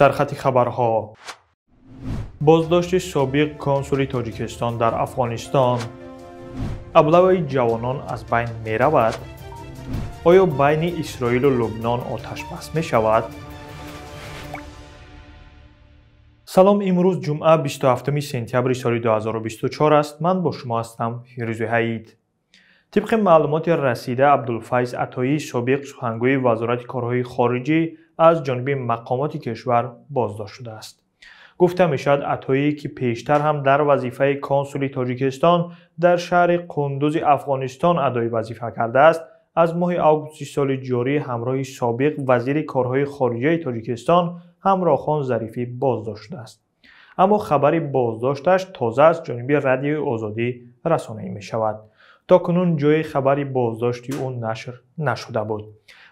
сархати хабарҳо боздошти собиқ консули тоҷикистон дар афғонистон аблавои ҷавонон аз байн меравад оё байни исроилу лубнон оташбас мешавад салом имрӯз ҷумъа 27 сентябри соли 2024 аст ман бо шумо ҳастам фирӯзи ҳаид тибқи маълумоти расида абдулфайз атоӣ собиқ сухангӯи вазорати корҳои хориҷӣ از جانب مقامات کشور بازداشت شده است گفتم شاید عطایی که پیشتر هم در وظیفه کانسولی تاجیکستان در شهر قندوز افغانستان ادای وظیفه کرده است از ماه آگوست سال جاری همراه سابق وزیر کارهای خارجه تاجیکستان همراخان ظریفی بازداشت شده است اما خبر بازداشتش تازه از جانب رادیو آزادی رسانه می شود تا کنون جای خبری بازداشتی او نشر نشده بود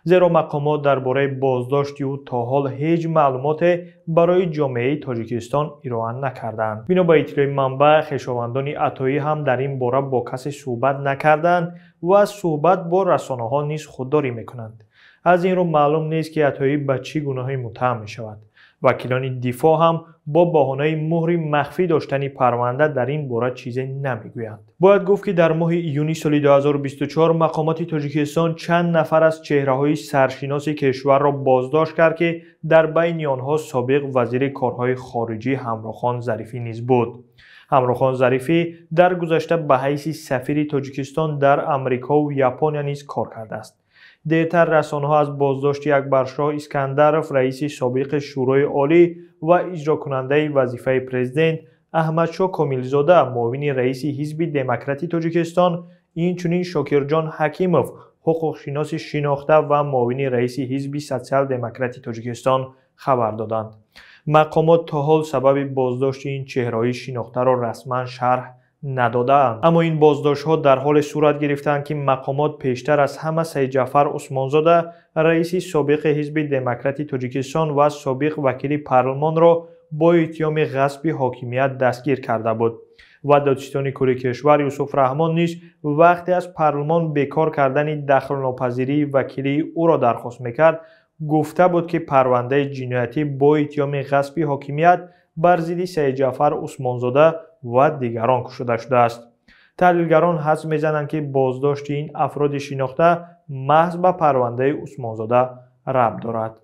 زیرا مقامات درباره بازداشتی او تا حال هیچ معلومات برای جامعه تاجیکستان ایران نکردند بنا به اطلاع منبع خویشاوندان عطایی هم در این باره با کسی صحبت نکردند و صحبت با رسانه ها نیز خودداری میکنند از این رو معلوم نیست که عطایی به چی گناهی متهم می شود وکیلان دیفا هم با بهانه مهری مخفی داشتنی پرونده در این باره چیزی نمیگویند باید گفت که در ماه یونی سال 2024 مقامات تاجیکستان چند نفر از چهره های سرشناس کشور را بازداشت کرد که در بین آنها سابق وزیر کارهای خارجی همراخان ظریفی نیز بود همراخان ظریفی در گذشته به حیث سفیر تاجیکستان در آمریکا و ژاپن نیز کار کرده است дертар расонаҳо аз боздошти якбаршоҳ искандаров раиси собиқи шӯрои олӣ ва иҷрокунандаи вазифаи президент аҳмадшоҳ комилзода муовини раиси ҳизби демократи тоҷикистон инчунин шокирҷон ҳакимов ҳуқуқшиноси шинохта ва муовини раиси ҳизби сотсиал демократи тоҷикистон хабар доданд мақомот то ҳол сабаби боздошти ин чеҳраҳои шинохтаро расман шарҳ ندادند اما این ها در حال صورت گرفتند که مقامات پیشتر از همه سید جعفر عثمانزاده رئیسی سابق حزب دموکراتی تاجیکستان و سابق وکیل پارلمان را با ایتیام غصب حاکمیت دستگیر کرده بود و دادستان کل کشور یوسف رحمان نیز وقتی از پارلمان بکار کردن دخل نپذیری وکیلی او را درخواست میکرد گفته بود که پرونده جنایتی با ایتیام غصب حاکمیت برزیدی ضد سید جعفر و دیگران کشوده شده است تحلیلگران هست میزنند که بازداشت این افراد شناخته محض به پرونده عثمانزاده رب دارد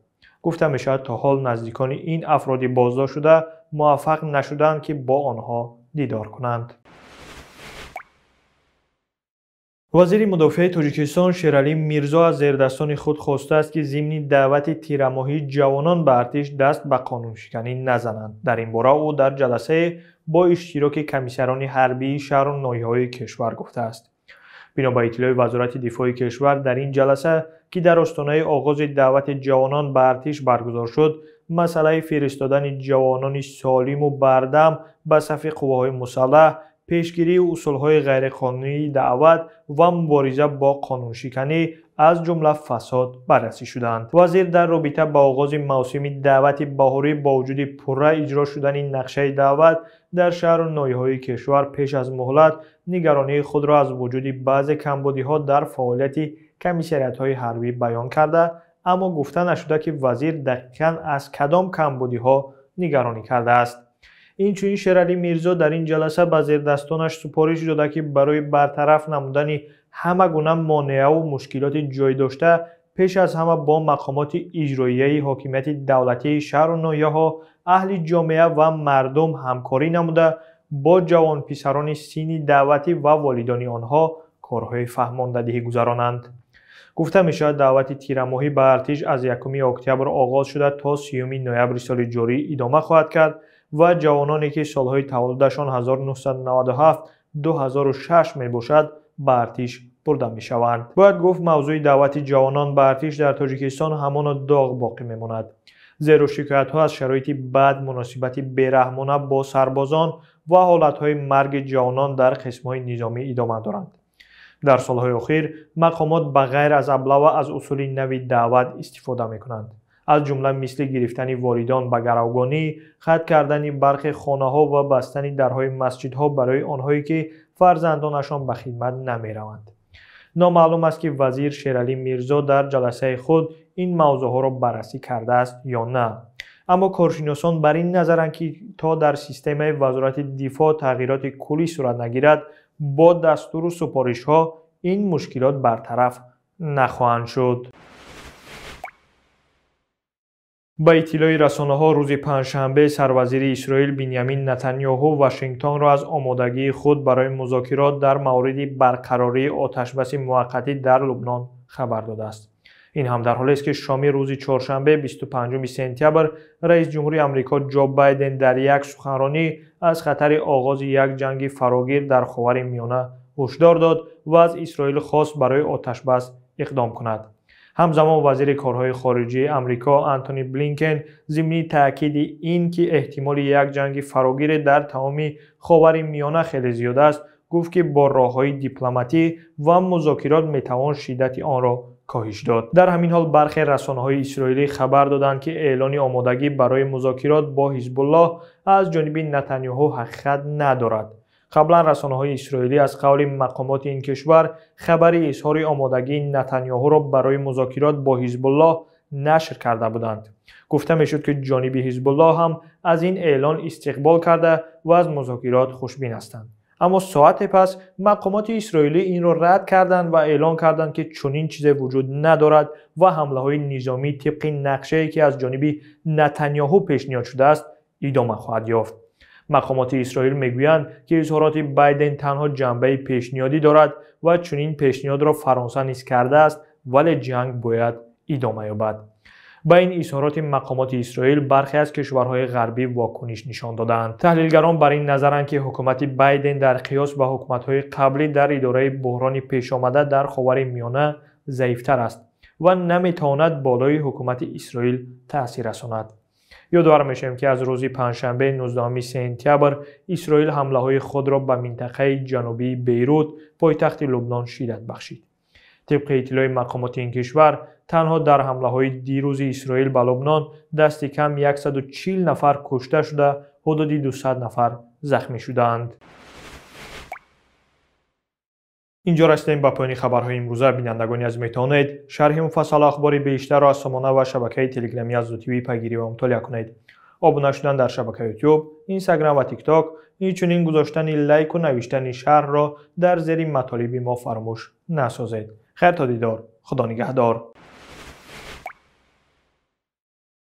گفته می شود تا حال نزدیکان این افرادی بازداشت شده موفق نشدند که با آنها دیدار کنند وزیر مدافع تاجیکستان شیرالی میرزا از زیردستان خود خواسته است که ضمن دعوت تیرماهی جوانان به ارتش دست به قانون شکنی نزنند در این باره او در جلسه با اشتراک کمیسران حربی شهر و های کشور گفته است بنا به اطلاع وزارت دفاع کشور در این جلسه که در آستانه آغاز دعوت جوانان به ارتش برگزار شد مسئله فرستادن جوانان سالم و بردم به صف قواهای مسلح پیشگیری اصولهای غیرقانونی دعوت و مبارزه با قانون شکنی از جمله فساد بررسی شدند وزیر در رابطه با آغاز موسم دعوت بهاری با وجود پره اجرا شدن نقشه دعوت در شهر و نایه های کشور پیش از مهلت نگرانی خود را از وجود بعض کمبودی ها در فعالیت کمیسریت های حربی بیان کرده اما گفته نشده که وزیر دقیقا از کدام کمبودی ها نگرانی کرده است این چون شرالی میرزا در این جلسه به زیر دستانش سپارش داده که برای برطرف نمودن همه گونه مانعه و مشکلات جای داشته پیش از همه با مقامات اجرایی حاکمیت دولتی شهر و نویه ها اهل جامعه و مردم همکاری نموده با جوان پسران سینی دعوتی و والیدانی آنها کارهای فهماندهی گذرانند گفته می شود دعوت تیرماهی به ارتش از یکمی اکتبر آغاز شده تا سیومی نویبر سال جاری ادامه خواهد کرد و جوانانی که سالهای تولدشان 1997 2006 می باشد به ارتش برده می شوند باید گفت موضوع دعوت جوانان به ارتش در تاجیکستان همان داغ باقی میماند زیرا شکایت ها از شرایط بد مناسبت بیرحمانه با سربازان و حالت های مرگ جوانان در قسم های نظامی ادامه دارند در سالهای اخیر مقامات به غیر از ابلاوه از اصول نوی دعوت استفاده می کنند از جمله مثل گرفتن واریدان به گروگانی خط کردن برخی خانه ها و بستن درهای ها برای آنهایی که فرزندانشان به خدمت نمی نامعلوم است که وزیر شیرالی میرزا در جلسه خود این موضوع ها را بررسی کرده است یا نه اما کارشناسان بر این نظرند که تا در سیستم وزارت دفاع تغییرات کلی صورت نگیرد با دستور و سپارش ها این مشکلات برطرف نخواهند شد ба иттилои расонаҳо рӯзи панҷшанбе сарвазири исроил биньямин натаньёҳу вашингтонро аз омодагии худ барои музокирот дар мавриди барқарории оташбаси муваққатӣ дар лубнон хабар додааст ин ҳам дар ҳолест ки шоми рӯзи чоршанбе 25 сентябр раис ҷумҳури амрико ҷо байден дар як суханронӣ аз хатари оғози як ҷанги фарогир дар ховари миёна ҳушдор дод ва аз исроил хост барои оташбас иқдом кунад همزمان وزیر کارهای خارجی آمریکا آنتونی بلینکن ضمن تاکید این که احتمال یک جنگ فراگیر در تمام خاور میانه خیلی زیاد است گفت که با های دیپلماتی و مذاکرات میتوان شدت آن را کاهش داد در همین حال برخی رسانه های اسرائیلی خبر دادند که اعلان آمادگی برای مذاکرات با حزب الله از جانب نتانیاهو حقیقت ندارد قبلا رسانه های اسرائیلی از قول مقامات این کشور خبری اظهار آمادگی نتانیاهو را برای مذاکرات با حزب الله نشر کرده بودند گفته شد که جانبی حزب الله هم از این اعلان استقبال کرده و از مذاکرات خوشبین هستند اما ساعت پس مقامات اسرائیلی این را رد کردند و اعلان کردند که چنین چیز وجود ندارد و حمله های نظامی طبق نقشه که از جانبی نتانیاهو پیشنهاد شده است ادامه خواهد یافت مقامات اسرائیل میگویند که اظهارات بایدن تنها جنبه پیشنیادی دارد و این پیشنیاد را فرانسه نیز کرده است ولی جنگ باید ادامه یابد با این اظهارات مقامات اسرائیل برخی از کشورهای غربی واکنش نشان دادند تحلیلگران بر این نظرند که حکومت بایدن در قیاس به حکومت‌های قبلی در اداره بحران پیش آمده در خاور میانه ضعیفتر است و نمیتواند بالای حکومت اسرائیل تاثیر رساند یادآور میشیم که از روزی پنجشنبه 19 سپتامبر اسرائیل حمله های خود را به منطقه جنوبی بیروت پایتخت لبنان شدت بخشید طبق اطلاع مقامات این کشور تنها در حمله های دیروز اسرائیل به لبنان دست کم 140 نفر کشته شده حدود 200 نفر زخمی شدند инҷо расидем ба поёни хабарҳои имрӯза бинандагони аз метавонед шарҳи муфассал ахбори бештарро аз сомона ва шабакаи телеграми азотиви пагирӣ ва мутолиа кунед обуна шудан дар шабакаи ютуб инстаграм ва тикток инчунин гузоштани лайку навиштани шарҳро дар зери матолиби мо фаромӯш насозед хайр то дидор худо нигаҳдор